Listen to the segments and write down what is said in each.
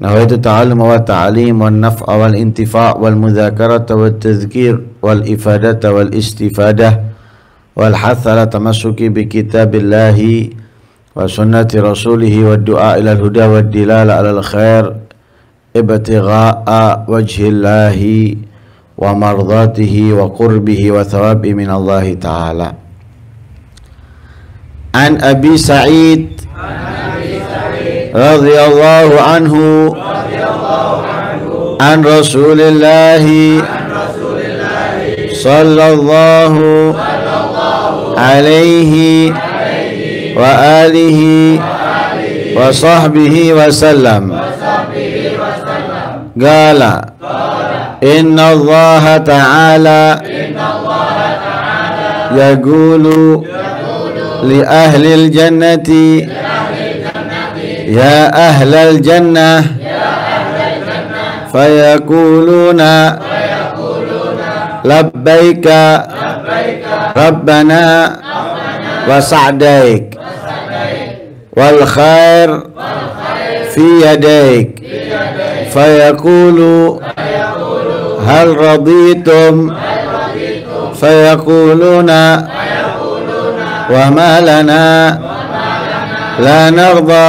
نويت التعلم والتعليم والنفع والانتفاع والمذاكرة والتذكير والإفادة والاستفادة والحث على التمسك بكتاب الله وسنة رسوله والدعاء إلى الهدى والدلالة على الخير ابتغاء وجه الله ومرضاته وقربه وثواب من الله تعالى عن أبي سعيد رضي الله عنه عن رسول الله صلى الله عليه وآله وصحبه وسلم قال إن الله تعالى يقول لأهل الجنة ya ahlal jannah fayakuluna labbaika rabbana wa sa'daik wal khair fi yadaik fayaqulu hal raditum fayaquluna wa ma lana la narda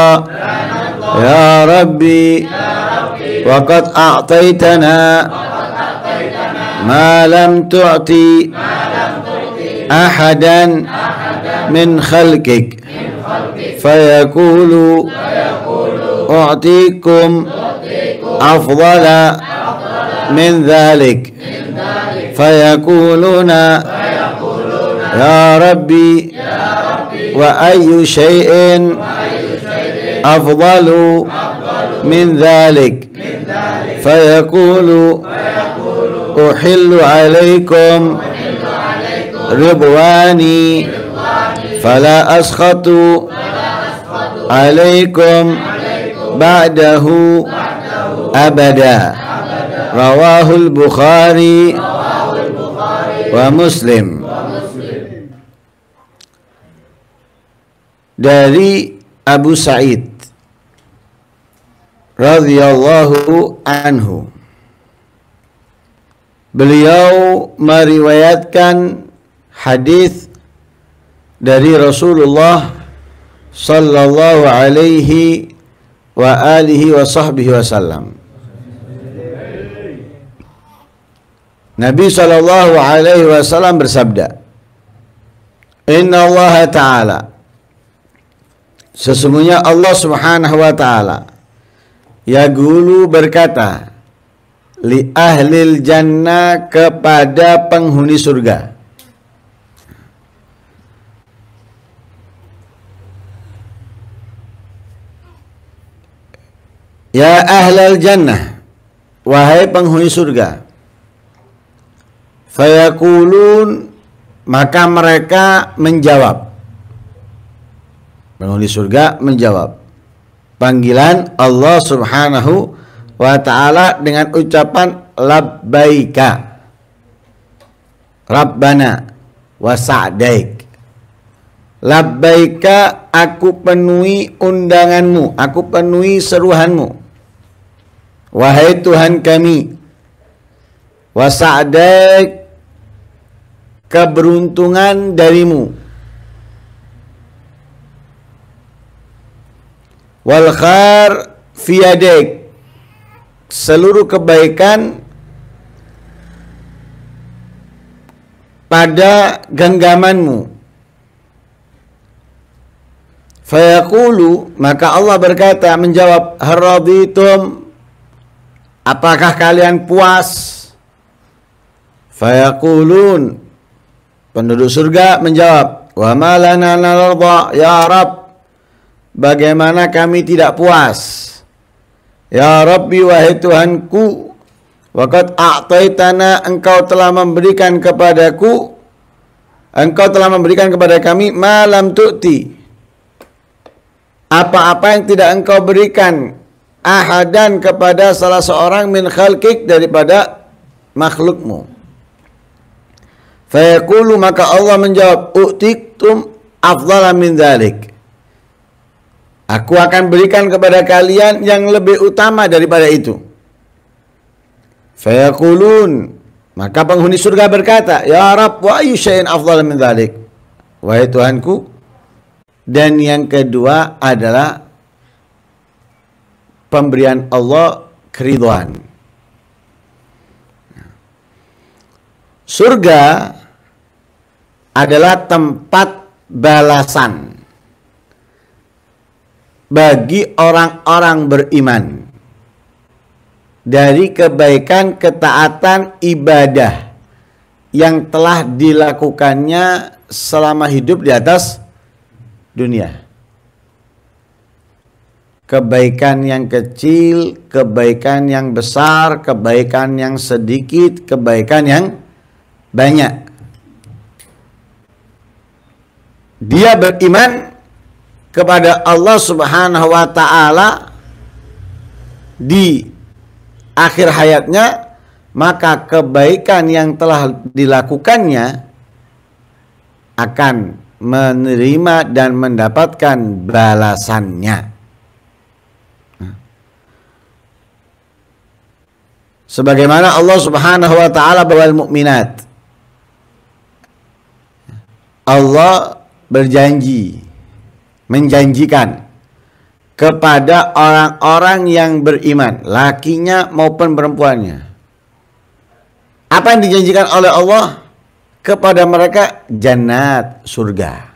يا ربي وقد أعطيتنا ما لم تعطي أحدا من خلقك فيقول أعطيكم أفضل من ذلك فيقولون يا ربي وأي شيء أفضل من ذلك فيقول أحل عليكم رضواني فلا أسخط عليكم بعده أبدا رواه البخاري ومسلم dari Abu Sa'id radhiyallahu anhu. Beliau meriwayatkan hadis dari Rasulullah sallallahu alaihi wa alihi wa sahbihi wasallam. Nabi sallallahu alaihi wasallam bersabda, "Inna Allah Ta'ala Sesungguhnya Allah Subhanahu wa taala ya gulu berkata li ahlil jannah kepada penghuni surga. Ya ahlal jannah Wahai penghuni surga Fayakulun Maka mereka menjawab penghuni surga menjawab panggilan Allah Subhanahu wa taala dengan ucapan labbaika Rabbana wa sa'daik labbaika aku penuhi undanganmu aku penuhi seruhanmu wahai Tuhan kami wa sa'daik keberuntungan darimu wal khair fiyadek seluruh kebaikan pada genggamanmu fayaqulu maka Allah berkata menjawab haraditum apakah kalian puas fayaqulun penduduk surga menjawab wa malana ya rab bagaimana kami tidak puas. Ya Rabbi wahai Tuhanku, wakat a'taitana engkau telah memberikan kepadaku engkau telah memberikan kepada kami malam tu'ti apa-apa yang tidak engkau berikan ahadan kepada salah seorang min khalqik daripada makhlukmu. Fayaqulu maka Allah menjawab u'tiktum afdala min dhalik. Aku akan berikan kepada kalian yang lebih utama daripada itu. Fayaqulun. Maka penghuni surga berkata, Ya Rab, wa ayu afdal min dhalik. Wahai Tuhanku. Dan yang kedua adalah pemberian Allah keriduan. Surga adalah tempat balasan bagi orang-orang beriman dari kebaikan ketaatan ibadah yang telah dilakukannya selama hidup di atas dunia. Kebaikan yang kecil, kebaikan yang besar, kebaikan yang sedikit, kebaikan yang banyak. Dia beriman kepada Allah Subhanahu wa taala di akhir hayatnya maka kebaikan yang telah dilakukannya akan menerima dan mendapatkan balasannya. Sebagaimana Allah Subhanahu wa taala berwal mukminat. Allah berjanji menjanjikan kepada orang-orang yang beriman, lakinya maupun perempuannya. Apa yang dijanjikan oleh Allah kepada mereka? Jannat, surga.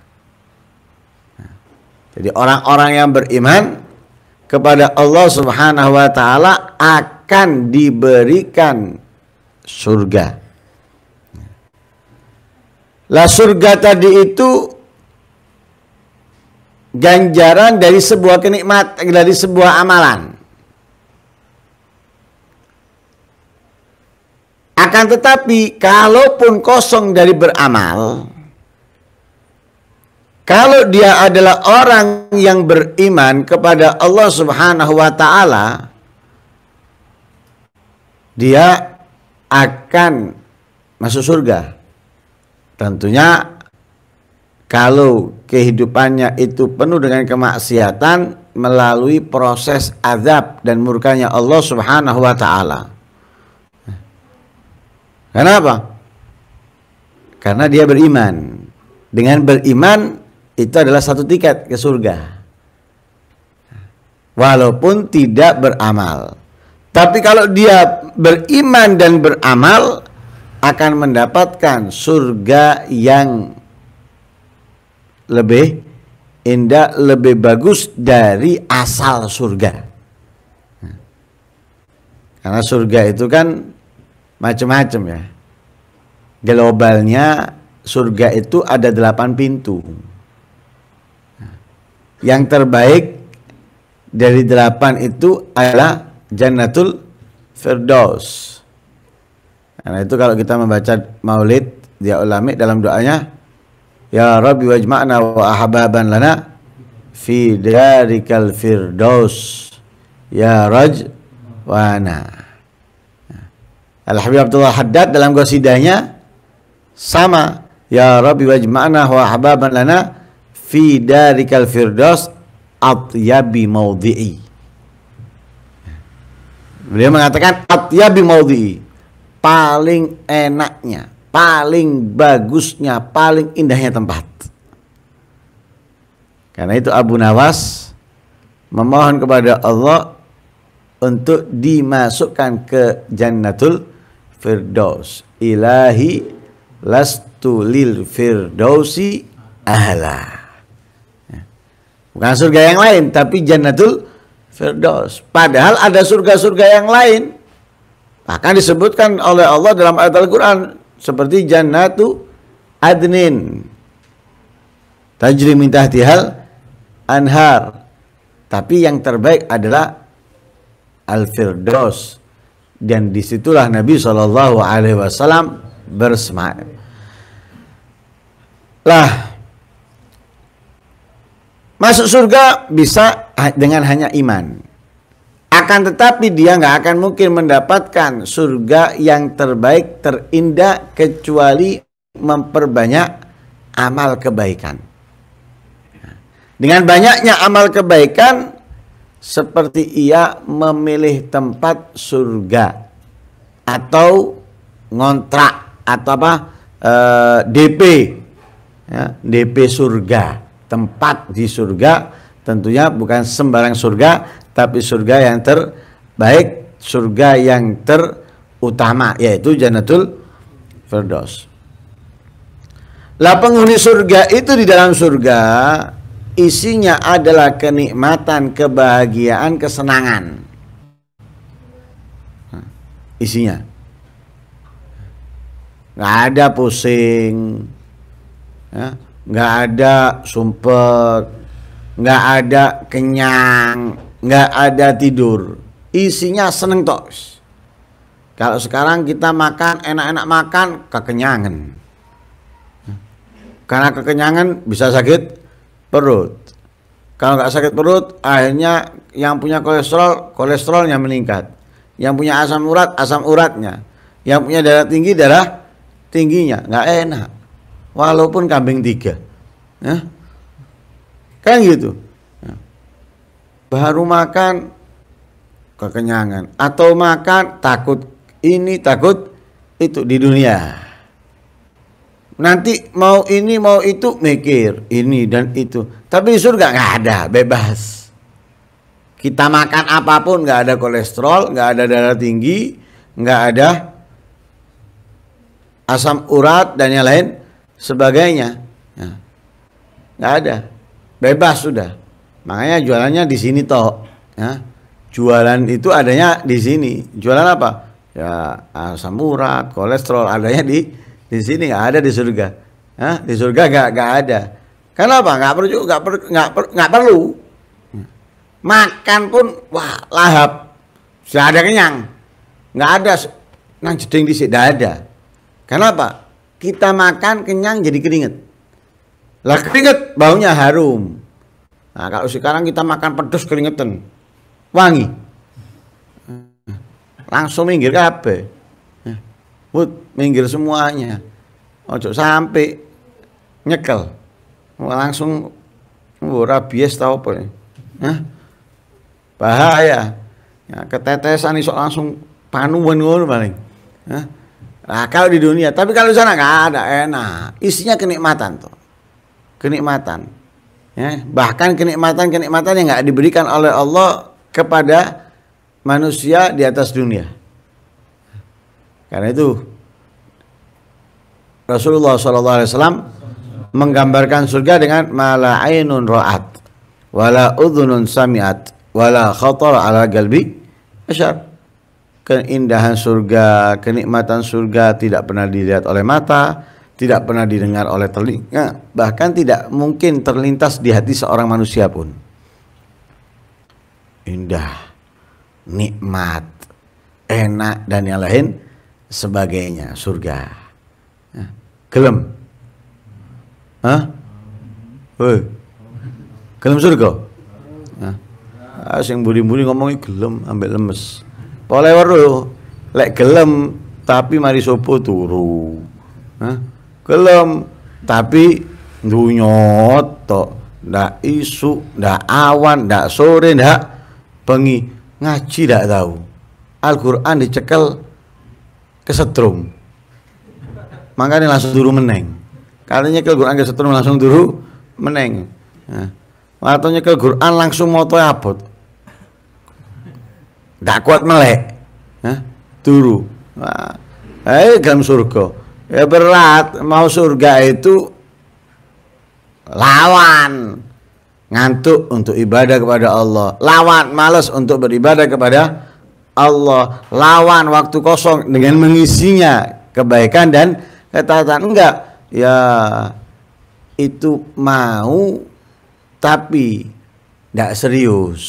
jadi orang-orang yang beriman kepada Allah Subhanahu wa taala akan diberikan surga. Lah surga tadi itu ganjaran dari sebuah kenikmat dari sebuah amalan. Akan tetapi kalaupun kosong dari beramal, kalau dia adalah orang yang beriman kepada Allah Subhanahu wa taala, dia akan masuk surga. Tentunya kalau kehidupannya itu penuh dengan kemaksiatan melalui proses azab dan murkanya Allah Subhanahu wa taala. Kenapa? Karena dia beriman. Dengan beriman itu adalah satu tiket ke surga. Walaupun tidak beramal. Tapi kalau dia beriman dan beramal akan mendapatkan surga yang lebih indah, lebih bagus dari asal surga. Karena surga itu kan macam-macam ya. Globalnya surga itu ada delapan pintu. Yang terbaik dari delapan itu adalah Jannatul Firdaus. Karena itu kalau kita membaca maulid dia ulami dalam doanya Ya Rabbi wajma'na wa ahbaban lana fi darikal firdaus ya Raj wana. Al-Habib Abdullah Haddad dalam qasidahnya sama ya Rabbi wajma'na wa ahbaban lana fi darikal firdaus atyabi maudhi'i. Beliau mengatakan atyabi maudhi'i paling enaknya paling bagusnya, paling indahnya tempat. Karena itu Abu Nawas memohon kepada Allah untuk dimasukkan ke Jannatul Firdaus. Ilahi lastu lil firdausi ahla. Ya. Bukan surga yang lain, tapi Jannatul Firdaus. Padahal ada surga-surga yang lain. Bahkan disebutkan oleh Allah dalam ayat Al-Quran, seperti jannatu adnin tajri min tahtihal anhar tapi yang terbaik adalah al firdaus dan disitulah Nabi Shallallahu Alaihi Wasallam bersemangat. lah masuk surga bisa dengan hanya iman akan tetapi dia nggak akan mungkin mendapatkan surga yang terbaik, terindah kecuali memperbanyak amal kebaikan. Dengan banyaknya amal kebaikan, seperti ia memilih tempat surga atau ngontrak atau apa e, eh, DP, ya, DP surga, tempat di surga tentunya bukan sembarang surga tapi surga yang terbaik surga yang terutama yaitu Jannatul Firdaus lah penghuni surga itu di dalam surga isinya adalah kenikmatan kebahagiaan kesenangan isinya nggak ada pusing ya nggak ada sumpet nggak ada kenyang, nggak ada tidur. Isinya seneng tos. Kalau sekarang kita makan enak-enak makan kekenyangan. Karena kekenyangan bisa sakit perut. Kalau nggak sakit perut, akhirnya yang punya kolesterol, kolesterolnya meningkat. Yang punya asam urat, asam uratnya. Yang punya darah tinggi, darah tingginya. Nggak enak. Walaupun kambing tiga. Ya. Kan gitu. Baru makan kekenyangan atau makan takut ini takut itu di dunia. Nanti mau ini mau itu mikir ini dan itu. Tapi di surga nggak ada, bebas. Kita makan apapun nggak ada kolesterol, nggak ada darah tinggi, nggak ada asam urat dan yang lain sebagainya. Nah, nggak ada bebas sudah makanya jualannya di sini toh ya jualan itu adanya di sini jualan apa ya asam urat kolesterol adanya di di sini nggak ada di surga ya di surga nggak nggak ada kenapa nggak perlu nggak perlu nggak per, perlu makan pun wah lahap sudah ada kenyang nggak ada nang jeding di sini ada kenapa kita makan kenyang jadi keringet lah keringet baunya harum. Nah, kalau sekarang kita makan pedas keringetan. Wangi. Langsung minggir kabeh. Wut, minggir semuanya. Ojo sampai nyekel. Langsung ora bias tau apa. Bahaya. Ya, ketetesan iso langsung panuan ngono paling. Hah? Nah, kalau di dunia, tapi kalau di sana nggak ada enak. Isinya kenikmatan tuh kenikmatan. Ya, bahkan kenikmatan-kenikmatan yang nggak diberikan oleh Allah kepada manusia di atas dunia. Karena itu Rasulullah SAW menggambarkan surga dengan mala ainun ra'at wala udhunun sami'at wala khatar ala galbi asyar keindahan surga kenikmatan surga tidak pernah dilihat oleh mata tidak pernah didengar oleh telinga, bahkan tidak mungkin terlintas di hati seorang manusia pun. Indah, nikmat, enak dan yang lain sebagainya, surga. Gelem. Hah? Woi. Gelem surga? Ah, sing budi-budi ngomongi gelem ambek lemes. Polewar lek gelem tapi mari sopo turu. Hah? gelem tapi dunyot tok ndak isu ndak awan ndak sore ndak pengi ngaji ndak tahu Al-Qur'an dicekel kesetrum makanya langsung dulu meneng Kalinya ke Al-Qur'an kesetrum langsung dulu meneng nah, waktunya ke Al-Qur'an langsung moto abot ndak kuat melek nah, dulu eh gam surga ya berat mau surga itu lawan ngantuk untuk ibadah kepada Allah lawan males untuk beribadah kepada Allah lawan waktu kosong dengan mengisinya kebaikan dan ketaatan enggak ya itu mau tapi enggak serius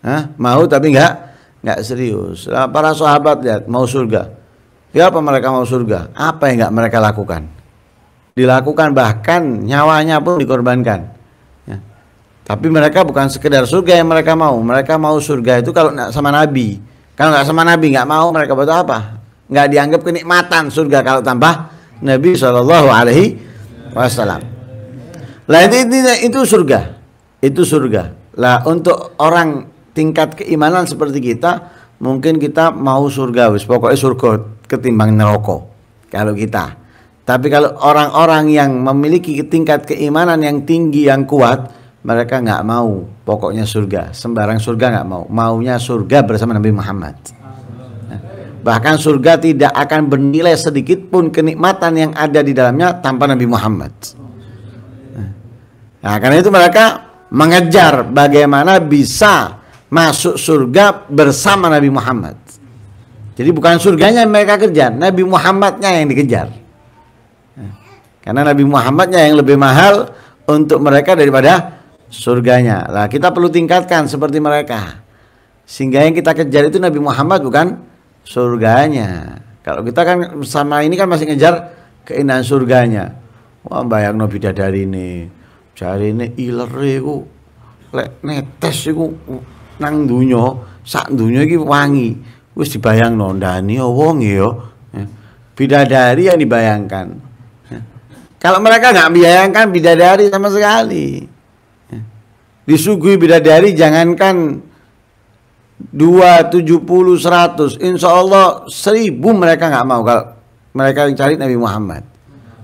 Hah? mau tapi enggak enggak serius nah, para sahabat lihat mau surga Ya mereka mau surga? Apa yang nggak mereka lakukan? Dilakukan bahkan nyawanya pun dikorbankan. Ya. Tapi mereka bukan sekedar surga yang mereka mau. Mereka mau surga itu kalau nggak sama Nabi. Kalau nggak sama Nabi nggak mau mereka buat apa? Nggak dianggap kenikmatan surga kalau tambah Nabi Shallallahu Alaihi Wasallam. Lah itu, itu, itu surga, itu surga. Lah untuk orang tingkat keimanan seperti kita mungkin kita mau surga wis pokoknya surga ketimbang neroko kalau kita. Tapi kalau orang-orang yang memiliki tingkat keimanan yang tinggi yang kuat, mereka nggak mau pokoknya surga, sembarang surga nggak mau, maunya surga bersama Nabi Muhammad. Bahkan surga tidak akan bernilai sedikit pun kenikmatan yang ada di dalamnya tanpa Nabi Muhammad. Nah, karena itu mereka mengejar bagaimana bisa masuk surga bersama Nabi Muhammad. Jadi bukan surganya yang mereka kejar, Nabi Muhammadnya yang dikejar. Karena Nabi Muhammadnya yang lebih mahal untuk mereka daripada surganya. Nah, kita perlu tingkatkan seperti mereka. Sehingga yang kita kejar itu Nabi Muhammad bukan surganya. Kalau kita kan sama ini kan masih ngejar keindahan surganya. Wah, bayang Nabi dari ini. cari ini iler ku, Lek netes ku, nang dunyo, sak dunyo ini wangi wis dibayang oh, wong ya. ya bidadari yang dibayangkan ya. kalau mereka nggak membayangkan bidadari sama sekali ya. disuguhi bidadari jangankan tujuh puluh 100 Insya Allah seribu mereka nggak mau kalau mereka yang cari Nabi Muhammad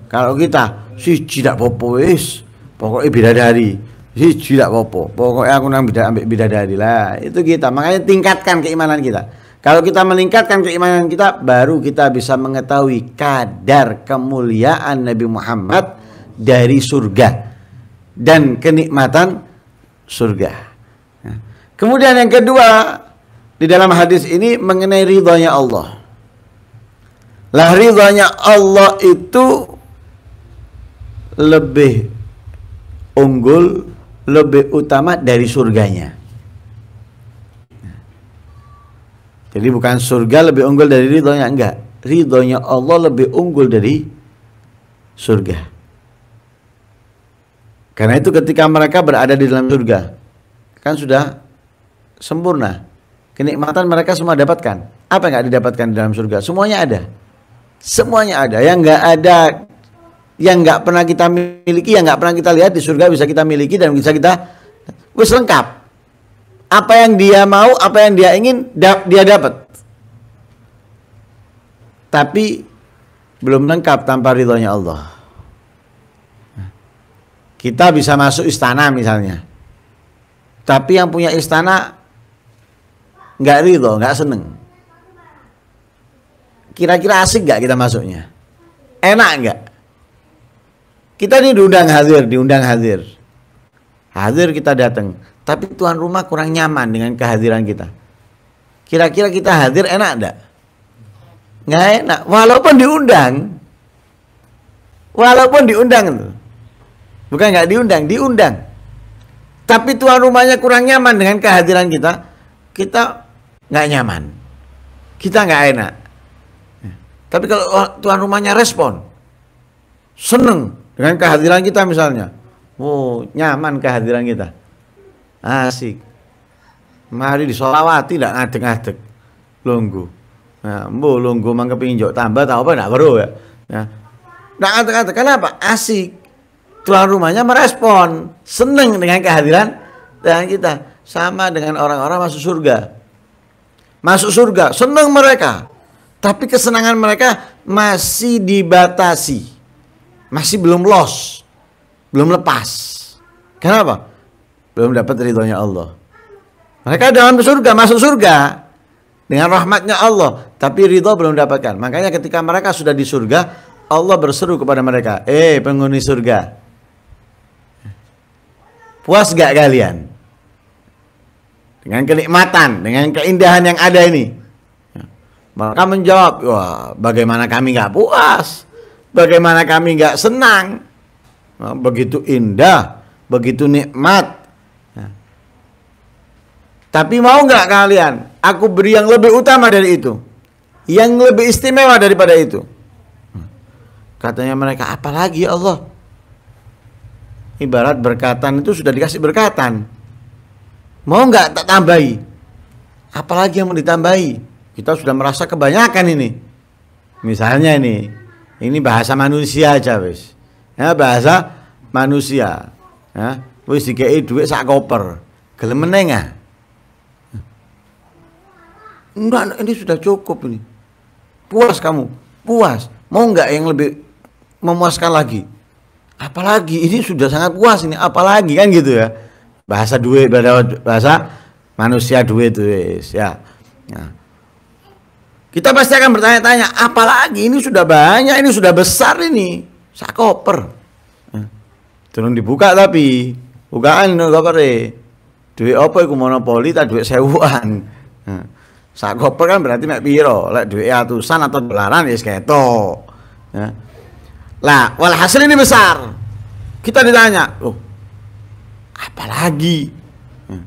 kalau kita sih tidak popo wis pokoknya bidadari sih tidak popo pokoknya aku nang bidadari lah itu kita makanya tingkatkan keimanan kita kalau kita meningkatkan keimanan kita, baru kita bisa mengetahui kadar kemuliaan Nabi Muhammad dari surga dan kenikmatan surga. Ya. Kemudian yang kedua di dalam hadis ini mengenai ridhonya Allah. Lah ridhonya Allah itu lebih unggul, lebih utama dari surganya. Jadi bukan surga lebih unggul dari ridhonya, enggak. Ridhonya Allah lebih unggul dari surga. Karena itu ketika mereka berada di dalam surga, kan sudah sempurna. Kenikmatan mereka semua dapatkan. Apa yang enggak didapatkan di dalam surga? Semuanya ada. Semuanya ada. Yang enggak ada, yang enggak pernah kita miliki, yang enggak pernah kita lihat di surga bisa kita miliki dan bisa kita wis lengkap apa yang dia mau, apa yang dia ingin, dia dapat. Tapi belum lengkap tanpa ridhonya Allah. Kita bisa masuk istana misalnya. Tapi yang punya istana nggak ridho, nggak seneng. Kira-kira asik nggak kita masuknya? Enak nggak? Kita ini diundang hadir, diundang hadir. Hadir kita datang tapi tuan rumah kurang nyaman dengan kehadiran kita. Kira-kira kita hadir enak enggak? Enggak enak, walaupun diundang. Walaupun diundang itu. Bukan enggak diundang, diundang. Tapi tuan rumahnya kurang nyaman dengan kehadiran kita, kita enggak nyaman. Kita enggak enak. Tapi kalau tuan rumahnya respon, seneng dengan kehadiran kita misalnya, oh nyaman kehadiran kita Asik. Mari disolawati tidak ngadeg-ngadeg. Longgo. Nah, ya, bu longgo mangke pinjok tambah tau apa ndak baru ya. Nah, ya. ndak ngadeg-ngadeg kenapa? Asik. Tuan rumahnya merespon, seneng dengan kehadiran dan kita sama dengan orang-orang masuk surga. Masuk surga, seneng mereka. Tapi kesenangan mereka masih dibatasi. Masih belum los. Belum lepas. Kenapa? belum dapat ridhonya Allah. Mereka dalam surga, masuk surga dengan rahmatnya Allah, tapi ridho belum dapatkan. Makanya ketika mereka sudah di surga, Allah berseru kepada mereka, "Eh, penghuni surga, puas gak kalian dengan kenikmatan, dengan keindahan yang ada ini?" Maka menjawab, "Wah, bagaimana kami gak puas? Bagaimana kami gak senang? Begitu indah, begitu nikmat, tapi mau nggak kalian? Aku beri yang lebih utama dari itu. Yang lebih istimewa daripada itu. Hmm. Katanya mereka, apalagi ya Allah? Ibarat berkatan itu sudah dikasih berkatan. Mau nggak tak tambahi? Apalagi yang mau ditambahi? Kita sudah merasa kebanyakan ini. Misalnya ini, ini bahasa manusia aja wis. Ya, bahasa manusia. Ya, wis dikei duit sak koper. Gelem menengah enggak ini sudah cukup ini puas kamu puas mau nggak yang lebih memuaskan lagi apalagi ini sudah sangat puas ini apalagi kan gitu ya bahasa duit bahasa manusia duit duit ya nah. kita pasti akan bertanya-tanya apalagi ini sudah banyak ini sudah besar ini sakoper turun ya. dibuka tapi bukaan koper e. duit apa itu monopoli tak duit sewuan nah. Sak koper kan berarti mek piro? Lek duwe atusan atau dolaran ya seketok. Ya. Lah, walhasil ini besar. Kita ditanya, "Loh, apalagi?" Ya.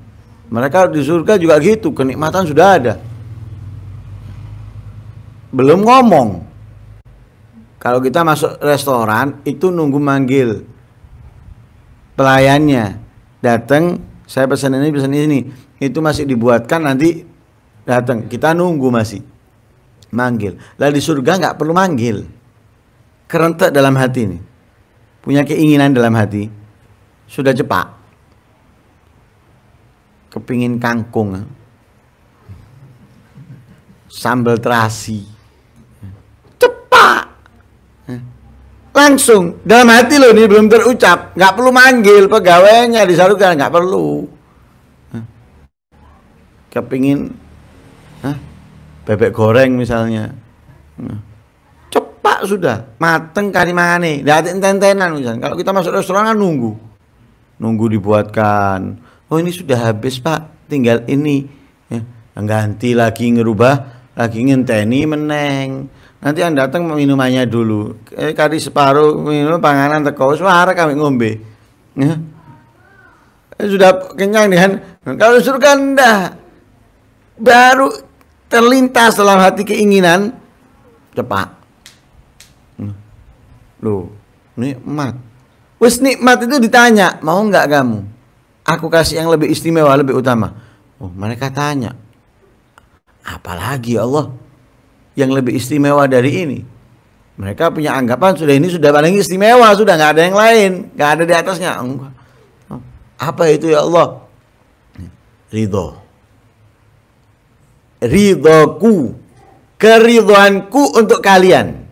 Mereka di surga juga gitu, kenikmatan sudah ada. Belum ngomong. Kalau kita masuk restoran itu nunggu manggil pelayannya datang saya pesan ini pesan ini itu masih dibuatkan nanti datang kita nunggu masih manggil lah di surga nggak perlu manggil kerentak dalam hati ini punya keinginan dalam hati sudah cepat kepingin kangkung sambal terasi cepat langsung dalam hati loh ini belum terucap nggak perlu manggil pegawainya di surga nggak perlu kepingin Bebek goreng misalnya. Nah. Cepat sudah, mateng kari mana. dari tentenan, misalnya. Kalau kita masuk restoran kan nunggu. Nunggu dibuatkan. Oh ini sudah habis pak, tinggal ini. Ya, ganti lagi ngerubah, lagi ngenteni meneng. Nanti yang datang minumannya dulu. Eh, kari separuh minum panganan teko suara kami ngombe. Ya. Eh, sudah kenyang nih kan. Kalau surga dah baru terlintas dalam hati keinginan cepat hmm. loh nikmat wis nikmat itu ditanya mau nggak kamu aku kasih yang lebih istimewa lebih utama oh mereka tanya apalagi ya Allah yang lebih istimewa dari ini mereka punya anggapan sudah ini sudah paling istimewa sudah nggak ada yang lain nggak ada di atasnya enggak apa itu ya Allah ridho ridhoku keridhoanku untuk kalian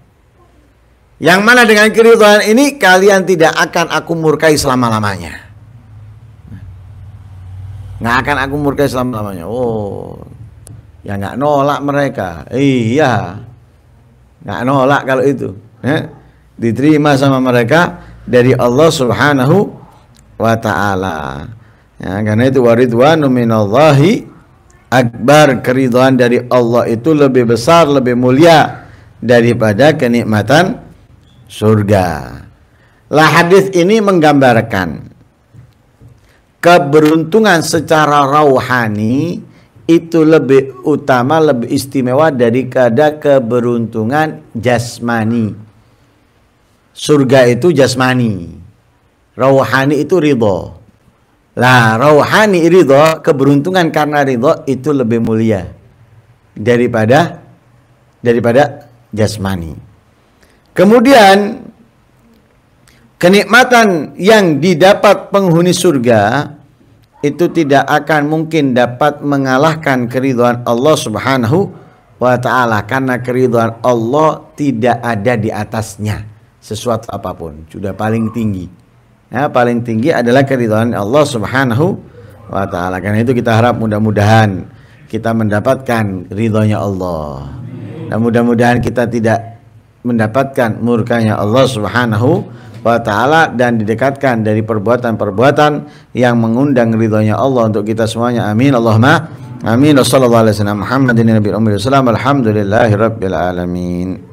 yang mana dengan keridhoan ini kalian tidak akan aku murkai selama-lamanya nggak akan aku murkai selama-lamanya oh ya nggak nolak mereka iya nggak nolak kalau itu ya. diterima sama mereka dari Allah subhanahu wa ta'ala ya, karena itu waridwanu minallahi akbar keridhaan dari Allah itu lebih besar, lebih mulia daripada kenikmatan surga. Lah hadis ini menggambarkan keberuntungan secara rohani itu lebih utama, lebih istimewa daripada keberuntungan jasmani. Surga itu jasmani. rohani itu ridho. Lah rohani ridho, keberuntungan karena ridho itu lebih mulia daripada daripada jasmani. Kemudian kenikmatan yang didapat penghuni surga itu tidak akan mungkin dapat mengalahkan keriduan Allah Subhanahu wa taala karena keriduan Allah tidak ada di atasnya sesuatu apapun, sudah paling tinggi ya, paling tinggi adalah keridhaan Allah Subhanahu wa taala. Karena itu kita harap mudah-mudahan kita mendapatkan ridhonya Allah. Dan mudah-mudahan kita tidak mendapatkan murkanya Allah Subhanahu wa taala dan didekatkan dari perbuatan-perbuatan yang mengundang ridhonya Allah untuk kita semuanya. Amin. Allahumma amin. Wassallallahu alaihi wasallam Muhammadin ummi.